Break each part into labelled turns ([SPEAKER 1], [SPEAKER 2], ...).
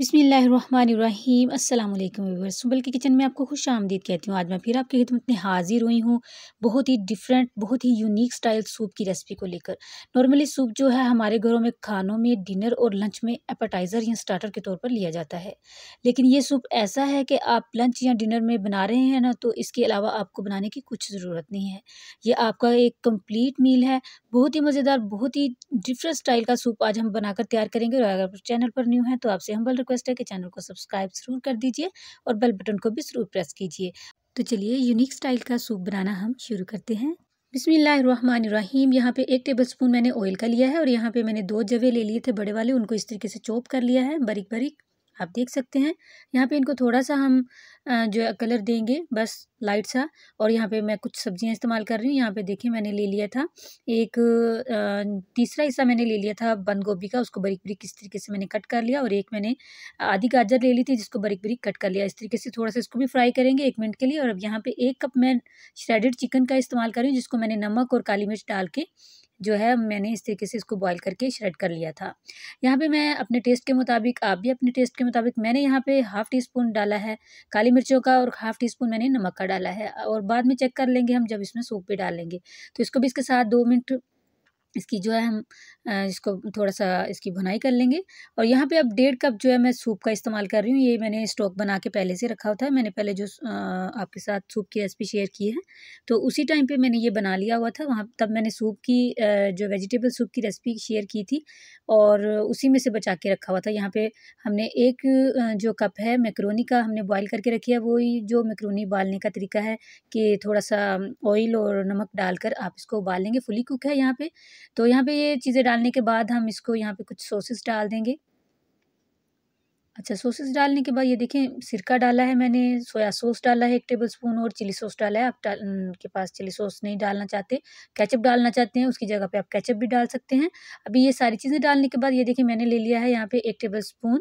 [SPEAKER 1] बिसमीम् अल्लाम सुबल के किचन में आपको खुश आमदीद कहती हूँ आज मैं फिर आपके खिदमत में हाजिर हुई हूँ बहुत ही डिफरेंट बहुत ही यूनिक स्टाइल सूप की रेसिपी को लेकर नॉर्मली सूप जो है हमारे घरों में खानों में डिनर और लंच में एपेटाइज़र या स्टार्टर के तौर पर लिया जाता है लेकिन ये सूप ऐसा है कि आप लंच या डिनर में बना रहे हैं ना तो इसके अलावा आपको बनाने की कुछ ज़रूरत नहीं है ये आपका एक कम्प्लीट मील है बहुत ही मज़ेदार बहुत ही डिफरेंट स्टाइल का सूप आज हम बनाकर तैयार करेंगे और अगर चैनल पर न्यू है तो आपसे हम रिक्वेस्ट है कि चैनल को सब्सक्राइब ज़रूर कर दीजिए और बेल बटन को भी ज़रूर प्रेस कीजिए तो चलिए यूनिक स्टाइल का सूप बनाना हम शुरू करते हैं बिसमीम यहाँ पे एक टेबल स्पून मैंने ऑयल का लिया है और यहाँ पे मैंने दो जवे ले लिए थे बड़े वाले उनको इस तरीके से चॉप कर लिया है बारीक बारीक आप देख सकते हैं यहाँ पे इनको थोड़ा सा हम जो कलर देंगे बस लाइट सा और यहाँ पे मैं कुछ सब्जियाँ इस्तेमाल कर रही हूँ यहाँ पे देखिए मैंने ले लिया था एक तीसरा हिस्सा मैंने ले लिया था बंद गोभी का उसको बरीक बरीक इस तरीके से मैंने कट कर लिया और एक मैंने आधी गाजर ले ली थी जिसको बरीक बरीक कट कर लिया इस तरीके से थोड़ा सा इसको भी फ्राई करेंगे एक मिनट के लिए और अब यहाँ पर एक कप मैं श्रेडेड चिकन का इस्तेमाल कर रही हूँ जिसको मैंने नमक और काली मिर्च डाल के जो है मैंने इस तरीके से इसको बॉईल करके श्रेड कर लिया था यहाँ पे मैं अपने टेस्ट के मुताबिक आप भी अपने टेस्ट के मुताबिक मैंने यहाँ पे हाफ़ टी स्पून डाला है काली मिर्चों का और हाफ़ टी स्पून मैंने नमक का डाला डाला है और बाद में चेक कर लेंगे हम जब इसमें सूप भी डालेंगे तो इसको भी इसके साथ दो मिनट इसकी जो है हम इसको थोड़ा सा इसकी भुनाई कर लेंगे और यहाँ पे अब डेढ़ कप जो है मैं सूप का इस्तेमाल कर रही हूँ ये मैंने स्टॉक बना के पहले से रखा था मैंने पहले जो आपके साथ सूप की रेसिपी शेयर की है तो उसी टाइम पे मैंने ये बना लिया हुआ था वहाँ तब मैंने सूप की जो वेजिटेबल सूप की रेसिपी शेयर की थी और उसी में से बचा के रखा हुआ था यहाँ पर हमने एक जो कप है मैक्रोनी का हमने बॉयल करके रखी है वही जो मैक्रोनी उबालने का तरीका है कि थोड़ा सा ऑयल और नमक डालकर आप इसको उबाल लेंगे फुली कुक है यहाँ पर तो यहाँ पे ये चीज़ें डालने के बाद हम इसको यहाँ पे कुछ सॉसेस डाल देंगे अच्छा सॉसेस डालने के बाद ये देखें सिरका डाला है मैंने सोया सॉस डाला है एक टेबल स्पून और चिली सॉस डाला है आप डाल के पास चिली सॉस नहीं डालना चाहते कैचअप डालना चाहते हैं उसकी जगह पे आप कैचअप भी डाल सकते हैं अभी ये सारी चीज़ें डालने के बाद ये देखिए मैंने ले लिया है यहाँ पे एक टेबल स्पून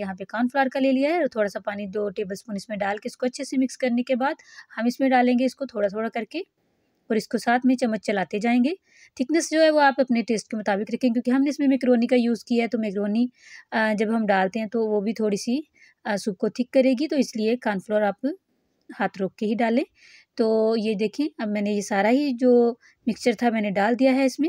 [SPEAKER 1] यहाँ पे कॉर्नफ्लावर का ले लिया है और थोड़ा सा पानी दो टेबल स्पून इसमें डाल के इसको अच्छे से मिक्स करने के बाद हम इसमें डालेंगे इसको थोड़ा थोड़ा करके और इसको साथ में चम्मच चलाते जाएंगे थिकनेस जो है वो आप अपने टेस्ट के मुताबिक रखें क्योंकि हमने इसमें मेकरोनी का यूज़ किया है तो मेकरोनी जब हम डालते हैं तो वो भी थोड़ी सी सूप को थिक करेगी तो इसलिए कॉर्नफ्लोर आप हाथ रोक के ही डालें तो ये देखें अब मैंने ये सारा ही जो मिक्सचर था मैंने डाल दिया है इसमें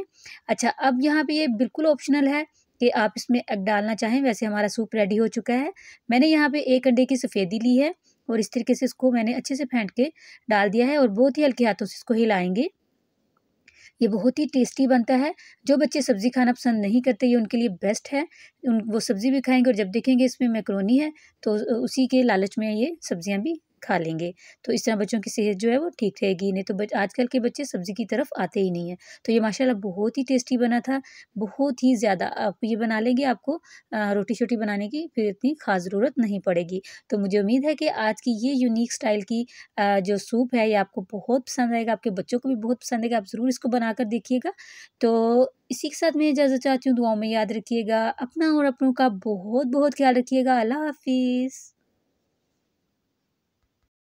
[SPEAKER 1] अच्छा अब यहाँ पर ये बिल्कुल ऑप्शनल है कि आप इसमें एग डालना चाहें वैसे हमारा सूप रेडी हो चुका है मैंने यहाँ पे एक अंडे की सफ़ेदी ली है और इस तरीके से इसको मैंने अच्छे से फेंट के डाल दिया है और बहुत ही हल्के हाथों से इसको हिलाएंगे ये बहुत ही टेस्टी बनता है जो बच्चे सब्ज़ी खाना पसंद नहीं करते ये उनके लिए बेस्ट है उन वो सब्ज़ी भी खाएंगे और जब देखेंगे इसमें मैक्रोनी है तो उसी के लालच में ये सब्ज़ियाँ भी खा लेंगे तो इस तरह बच्चों की सेहत जो है वो ठीक रहेगी नहीं तो आजकल के बच्चे सब्ज़ी की तरफ आते ही नहीं हैं तो ये माशाल्लाह बहुत ही टेस्टी बना था बहुत ही ज़्यादा आप ये बना लेंगे आपको रोटी शोटी बनाने की फिर इतनी खास ज़रूरत नहीं पड़ेगी तो मुझे उम्मीद है कि आज की ये यूनिक स्टाइल की जो सूप है ये आपको बहुत पसंद आएगा आपके बच्चों को भी बहुत पसंद आएगा आप ज़रूर इसको बनाकर देखिएगा तो इसी के साथ मैं इजाज़त चाहती हूँ दुआओं में याद रखिएगा अपना और अपनों का बहुत बहुत ख्याल रखिएगा अल्लाह हाफिज़